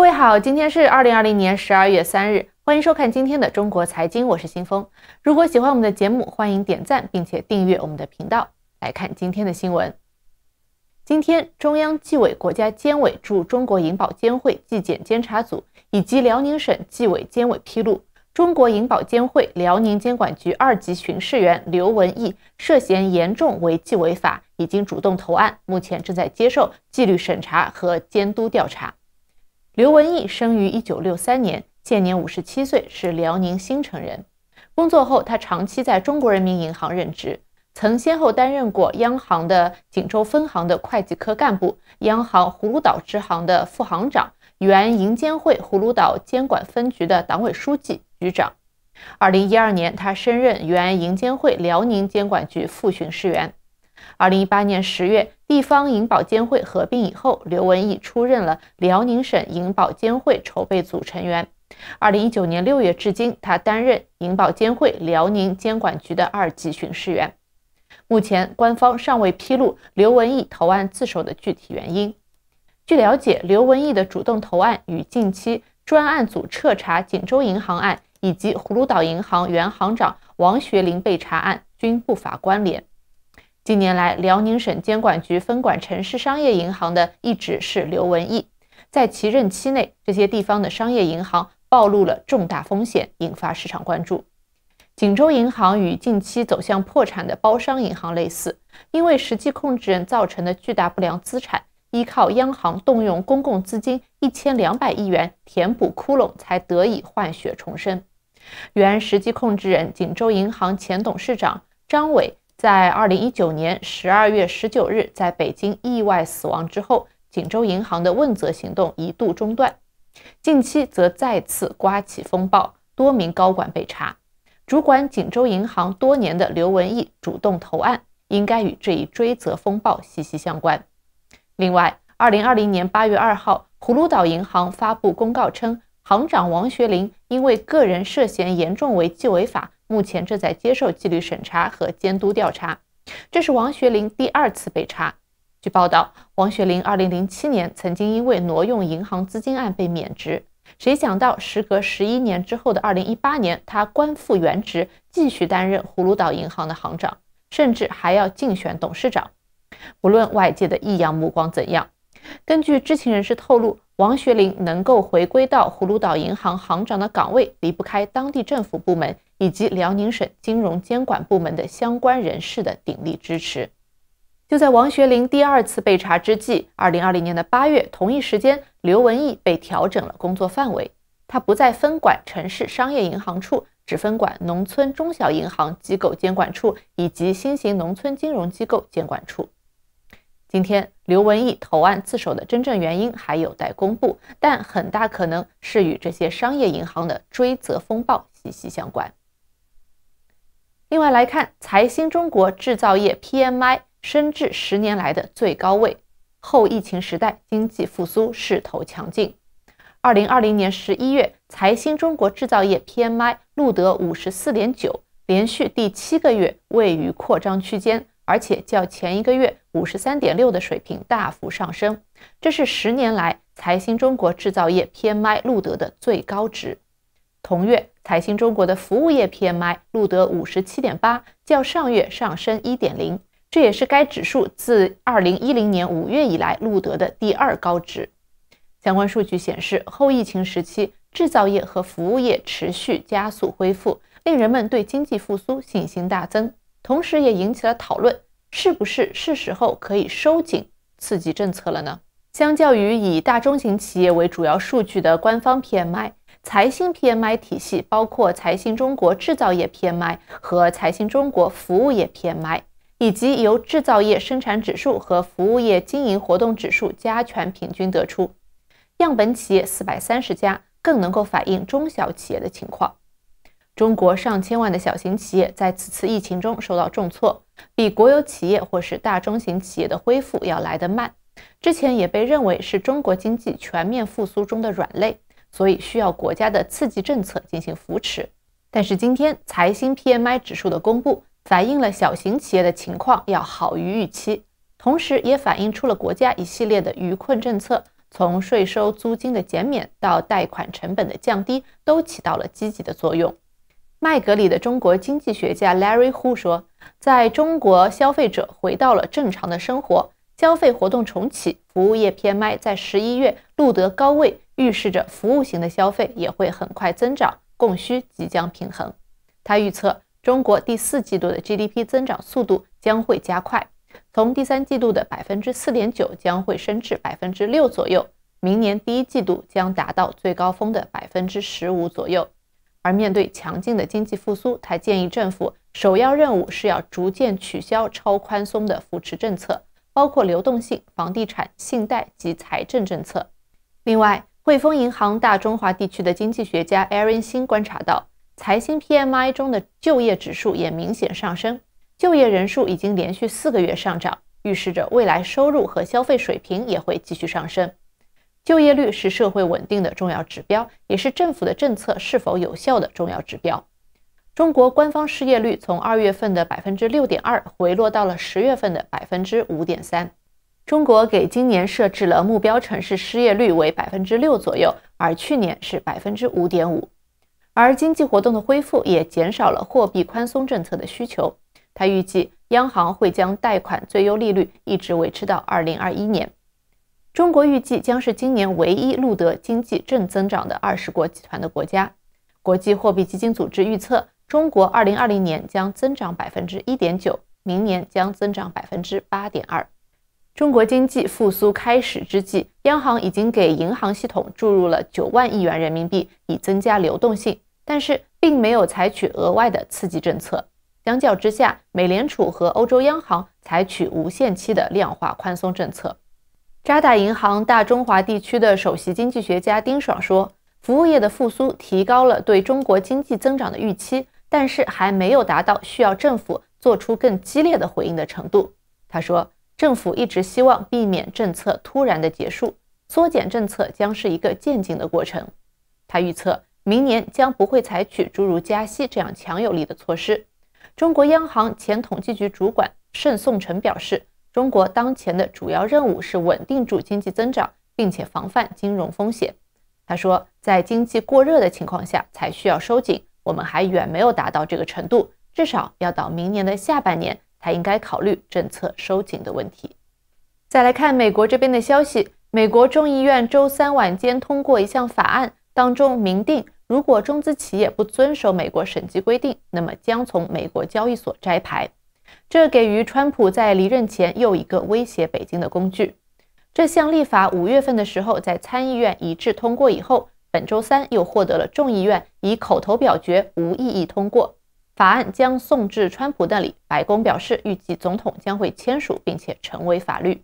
各位好，今天是二零二零年十二月三日，欢迎收看今天的中国财经，我是新峰。如果喜欢我们的节目，欢迎点赞并且订阅我们的频道。来看今天的新闻。今天，中央纪委国家监委驻中国银保监会纪检监察组以及辽宁省纪委监委披露，中国银保监会辽宁监管局二级巡视员刘文义涉嫌严重违纪违法，已经主动投案，目前正在接受纪律审查和监督调查。刘文义生于一九六三年，现年五十七岁，是辽宁兴城人。工作后，他长期在中国人民银行任职，曾先后担任过央行的锦州分行的会计科干部、央行葫芦岛支行的副行长、原银监会葫芦岛监管分局的党委书记、局长。二零一二年，他升任原银监会辽宁监管局副巡视员。二零一八年十月，地方银保监会合并以后，刘文义出任了辽宁省银保监会筹备组成员。二零一九年六月至今，他担任银保监会辽宁监管局的二级巡视员。目前，官方尚未披露刘文义投案自首的具体原因。据了解，刘文义的主动投案与近期专案组彻查锦州银行案以及葫芦岛银行原行长王学林被查案均不乏关联。近年来，辽宁省监管局分管城市商业银行的一直是刘文义。在其任期内，这些地方的商业银行暴露了重大风险，引发市场关注。锦州银行与近期走向破产的包商银行类似，因为实际控制人造成的巨大不良资产，依靠央行动用公共资金一千两百亿元填补窟窿，才得以换血重生。原实际控制人锦州银行前董事长张伟。在2019年12月19日在北京意外死亡之后，锦州银行的问责行动一度中断，近期则再次刮起风暴，多名高管被查。主管锦州银行多年的刘文义主动投案，应该与这一追责风暴息息相关。另外，2020年8月2号，葫芦岛银行发布公告称，行长王学林因为个人涉嫌严重违纪违法。目前正在接受纪律审查和监督调查，这是王学林第二次被查。据报道，王学林2007年曾经因为挪用银行资金案被免职，谁想到时隔十一年之后的2018年，他官复原职，继续担任葫芦岛银行的行长，甚至还要竞选董事长。不论外界的异样目光怎样。根据知情人士透露，王学林能够回归到葫芦岛银行行长的岗位，离不开当地政府部门以及辽宁省金融监管部门的相关人士的鼎力支持。就在王学林第二次被查之际，2020年的8月，同一时间，刘文义被调整了工作范围，他不再分管城市商业银行处，只分管农村中小银行机构监管处以及新型农村金融机构监管处。今天，刘文义投案自首的真正原因还有待公布，但很大可能是与这些商业银行的追责风暴息息相关。另外来看，财新中国制造业 PMI 升至十年来的最高位，后疫情时代经济复苏势头强劲。二零二零年十一月，财新中国制造业 PMI 录得五十四点九，连续第七个月位于扩张区间。而且较前一个月五十三点六的水平大幅上升，这是十年来财新中国制造业 PMI 录得的最高值。同月，财新中国的服务业 PMI 录得五十七点八，较上月上升一点零，这也是该指数自二零一零年五月以来录得的第二高值。相关数据显示，后疫情时期制造业和服务业持续加速恢复，令人们对经济复苏信心大增。同时，也引起了讨论，是不是是时候可以收紧刺激政策了呢？相较于以大中型企业为主要数据的官方 PMI，财新 PMI 体系包括财新中国制造业 PMI 和财新中国服务业 PMI，以及由制造业生产指数和服务业经营活动指数加权平均得出，样本企业四百三十家，更能够反映中小企业的情况。中国上千万的小型企业在此次疫情中受到重挫，比国有企业或是大中型企业的恢复要来得慢。之前也被认为是中国经济全面复苏中的软肋，所以需要国家的刺激政策进行扶持。但是今天财新 PMI 指数的公布，反映了小型企业的情况要好于预期，同时也反映出了国家一系列的余困政策，从税收、租金的减免到贷款成本的降低，都起到了积极的作用。麦格里的中国经济学家 Larry Hu 说，在中国消费者回到了正常的生活，消费活动重启，服务业 PMI 在十一月录得高位，预示着服务型的消费也会很快增长，供需即将平衡。他预测，中国第四季度的 GDP 增长速度将会加快，从第三季度的百分之四点九将会升至百分之六左右，明年第一季度将达到最高峰的百分之十五左右。而面对强劲的经济复苏，他建议政府首要任务是要逐渐取消超宽松的扶持政策，包括流动性、房地产、信贷及财政政策。另外，汇丰银行大中华地区的经济学家 Aaron 新观察到，财新 PMI 中的就业指数也明显上升，就业人数已经连续四个月上涨，预示着未来收入和消费水平也会继续上升。就业率是社会稳定的重要指标，也是政府的政策是否有效的重要指标。中国官方失业率从二月份的百分之六点二回落到了十月份的百分之五点三。中国给今年设置了目标城市失业率为百分之六左右，而去年是百分之五点五。而经济活动的恢复也减少了货币宽松政策的需求。他预计央行会将贷款最优利率一直维持到二零二一年。中国预计将是今年唯一录得经济正增长的二十国集团的国家。国际货币基金组织预测，中国2020年将增长1.9%，明年将增长8.2%。中国经济复苏开始之际，央行已经给银行系统注入了9万亿元人民币，以增加流动性，但是并没有采取额外的刺激政策。相较之下，美联储和欧洲央行采取无限期的量化宽松政策。渣打银行大中华地区的首席经济学家丁爽说，服务业的复苏提高了对中国经济增长的预期，但是还没有达到需要政府做出更激烈的回应的程度。他说，政府一直希望避免政策突然的结束，缩减政策将是一个渐进的过程。他预测，明年将不会采取诸如加息这样强有力的措施。中国央行前统计局主管盛颂成表示。中国当前的主要任务是稳定住经济增长，并且防范金融风险。他说，在经济过热的情况下才需要收紧，我们还远没有达到这个程度，至少要到明年的下半年才应该考虑政策收紧的问题。再来看美国这边的消息，美国众议院周三晚间通过一项法案，当中明定，如果中资企业不遵守美国审计规定，那么将从美国交易所摘牌。这给予川普在离任前又一个威胁北京的工具。这项立法五月份的时候在参议院一致通过以后，本周三又获得了众议院以口头表决无异议通过。法案将送至川普那里，白宫表示预计总统将会签署并且成为法律。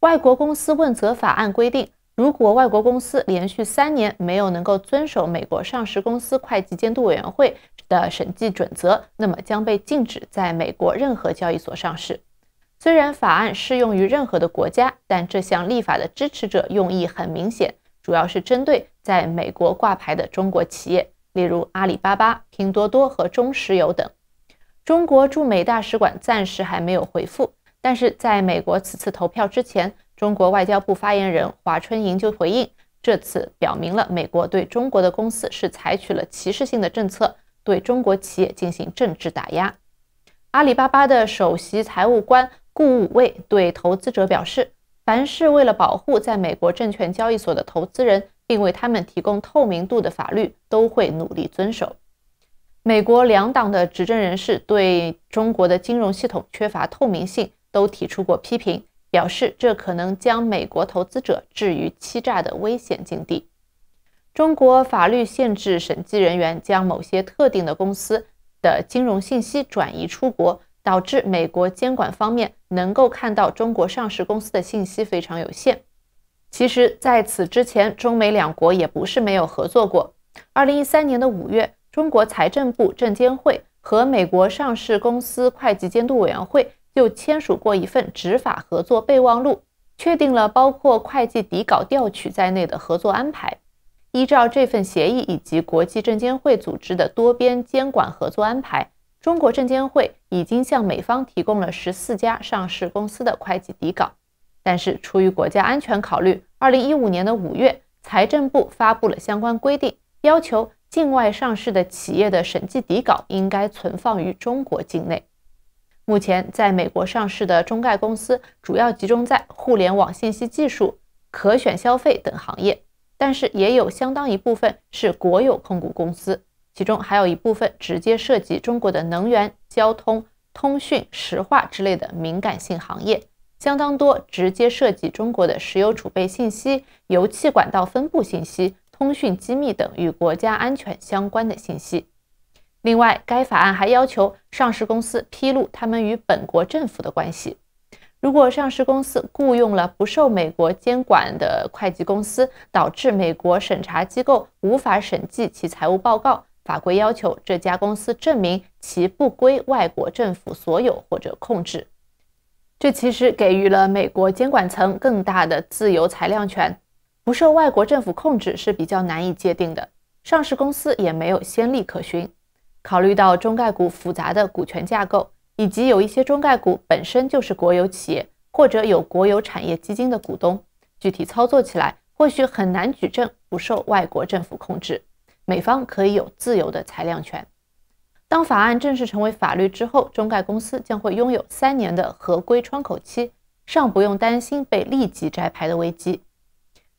外国公司问责法案规定。如果外国公司连续三年没有能够遵守美国上市公司会计监督委员会的审计准则，那么将被禁止在美国任何交易所上市。虽然法案适用于任何的国家，但这项立法的支持者用意很明显，主要是针对在美国挂牌的中国企业，例如阿里巴巴、拼多多和中石油等。中国驻美大使馆暂时还没有回复，但是在美国此次投票之前。中国外交部发言人华春莹就回应，这次表明了美国对中国的公司是采取了歧视性的政策，对中国企业进行政治打压。阿里巴巴的首席财务官顾武卫对投资者表示，凡是为了保护在美国证券交易所的投资人，并为他们提供透明度的法律，都会努力遵守。美国两党的执政人士对中国的金融系统缺乏透明性都提出过批评。表示，这可能将美国投资者置于欺诈的危险境地。中国法律限制审计人员将某些特定的公司的金融信息转移出国，导致美国监管方面能够看到中国上市公司的信息非常有限。其实，在此之前，中美两国也不是没有合作过。二零一三年的五月，中国财政部、证监会和美国上市公司会计监督委员会。又签署过一份执法合作备忘录，确定了包括会计底稿调取在内的合作安排。依照这份协议以及国际证监会组织的多边监管合作安排，中国证监会已经向美方提供了十四家上市公司的会计底稿。但是出于国家安全考虑，二零一五年的五月，财政部发布了相关规定，要求境外上市的企业的审计底稿应该存放于中国境内。目前，在美国上市的中概公司主要集中在互联网、信息技术、可选消费等行业，但是也有相当一部分是国有控股公司，其中还有一部分直接涉及中国的能源、交通、通讯、石化之类的敏感性行业，相当多直接涉及中国的石油储备信息、油气管道分布信息、通讯机密等与国家安全相关的信息。另外，该法案还要求上市公司披露他们与本国政府的关系。如果上市公司雇佣了不受美国监管的会计公司，导致美国审查机构无法审计其财务报告，法规要求这家公司证明其不归外国政府所有或者控制。这其实给予了美国监管层更大的自由裁量权。不受外国政府控制是比较难以界定的，上市公司也没有先例可循。考虑到中概股复杂的股权架构，以及有一些中概股本身就是国有企业或者有国有产业基金的股东，具体操作起来或许很难举证不受外国政府控制。美方可以有自由的裁量权。当法案正式成为法律之后，中概公司将会拥有三年的合规窗口期，尚不用担心被立即摘牌的危机。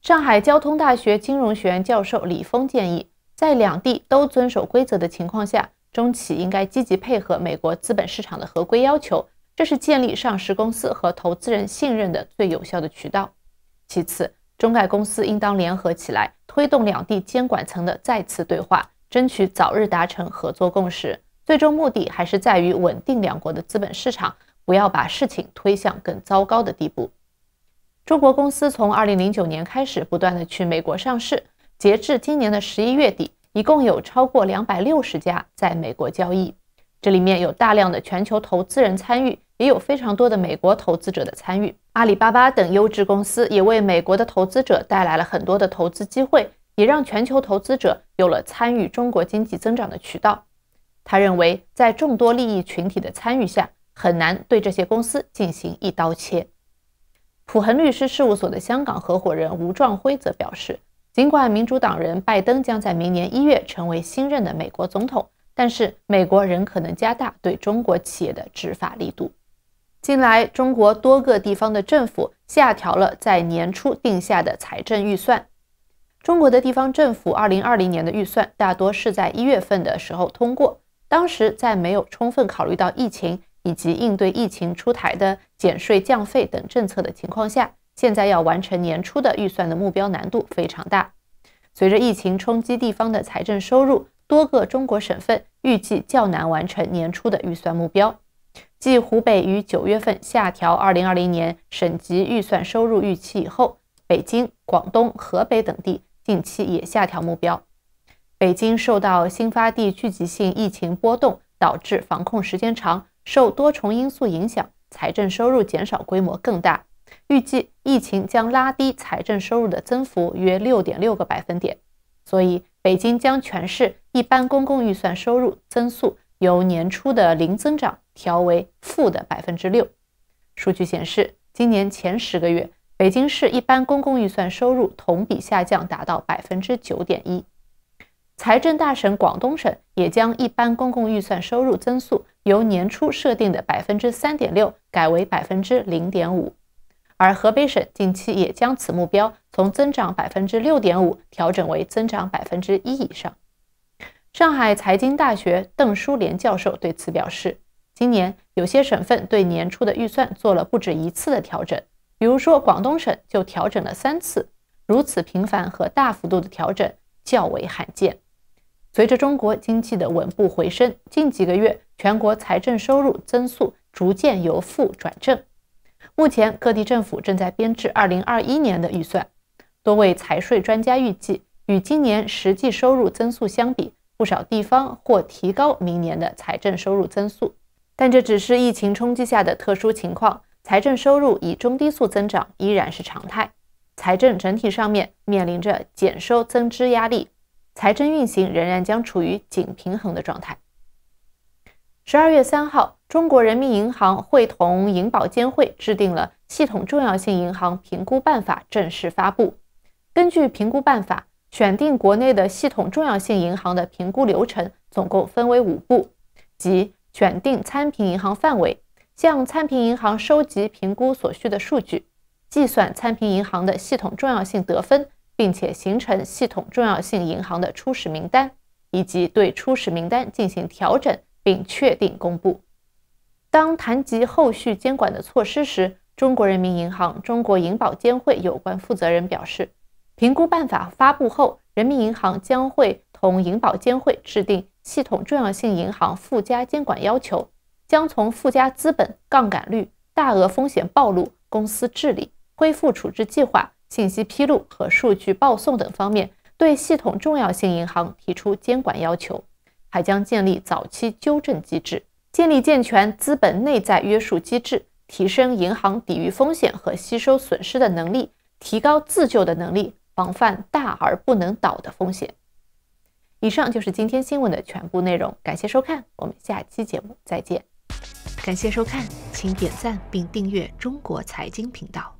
上海交通大学金融学院教授李峰建议，在两地都遵守规则的情况下，中企应该积极配合美国资本市场的合规要求，这是建立上市公司和投资人信任的最有效的渠道。其次，中概公司应当联合起来，推动两地监管层的再次对话，争取早日达成合作共识。最终目的还是在于稳定两国的资本市场，不要把事情推向更糟糕的地步。中国公司从二零零九年开始不断的去美国上市，截至今年的十一月底。一共有超过两百六十家在美国交易，这里面有大量的全球投资人参与，也有非常多的美国投资者的参与。阿里巴巴等优质公司也为美国的投资者带来了很多的投资机会，也让全球投资者有了参与中国经济增长的渠道。他认为，在众多利益群体的参与下，很难对这些公司进行一刀切。普恒律师事务所的香港合伙人吴壮辉则表示。尽管民主党人拜登将在明年一月成为新任的美国总统，但是美国仍可能加大对中国企业的执法力度。近来，中国多个地方的政府下调了在年初定下的财政预算。中国的地方政府2020年的预算大多是在一月份的时候通过，当时在没有充分考虑到疫情以及应对疫情出台的减税降费等政策的情况下。现在要完成年初的预算的目标难度非常大。随着疫情冲击地方的财政收入，多个中国省份预计较难完成年初的预算目标。继湖北于九月份下调2020年省级预算收入预期以后，北京、广东、河北等地近期也下调目标。北京受到新发地聚集性疫情波动导致防控时间长，受多重因素影响，财政收入减少规模更大。预计疫情将拉低财政收入的增幅约六点六个百分点，所以北京将全市一般公共预算收入增速由年初的零增长调为负的百分之六。数据显示，今年前十个月，北京市一般公共预算收入同比下降达到百分之九点一。财政大省广东省也将一般公共预算收入增速由年初设定的百分之三点六改为百分之零点五。而河北省近期也将此目标从增长百分之六点五调整为增长百分之一以上。上海财经大学邓书莲教授对此表示，今年有些省份对年初的预算做了不止一次的调整，比如说广东省就调整了三次。如此频繁和大幅度的调整较为罕见。随着中国经济的稳步回升，近几个月全国财政收入增速逐渐由负转正。目前，各地政府正在编制二零二一年的预算。多位财税专家预计，与今年实际收入增速相比，不少地方或提高明年的财政收入增速。但这只是疫情冲击下的特殊情况，财政收入以中低速增长依然是常态。财政整体上面面临着减收增支压力，财政运行仍然将处于紧平衡的状态。十二月三号。中国人民银行会同银保监会制定了系统重要性银行评估办法，正式发布。根据评估办法，选定国内的系统重要性银行的评估流程总共分为五步，即选定参评银行范围，向参评银行收集评估所需的数据，计算参评银行的系统重要性得分，并且形成系统重要性银行的初始名单，以及对初始名单进行调整并确定公布。当谈及后续监管的措施时，中国人民银行、中国银保监会有关负责人表示，评估办法发布后，人民银行将会同银保监会制定系统重要性银行附加监管要求，将从附加资本、杠杆率、大额风险暴露、公司治理、恢复处置计划、信息披露和数据报送等方面对系统重要性银行提出监管要求，还将建立早期纠正机制。建立健全资本内在约束机制，提升银行抵御风险和吸收损失的能力，提高自救的能力，防范大而不能倒的风险。以上就是今天新闻的全部内容，感谢收看，我们下期节目再见。感谢收看，请点赞并订阅中国财经频道。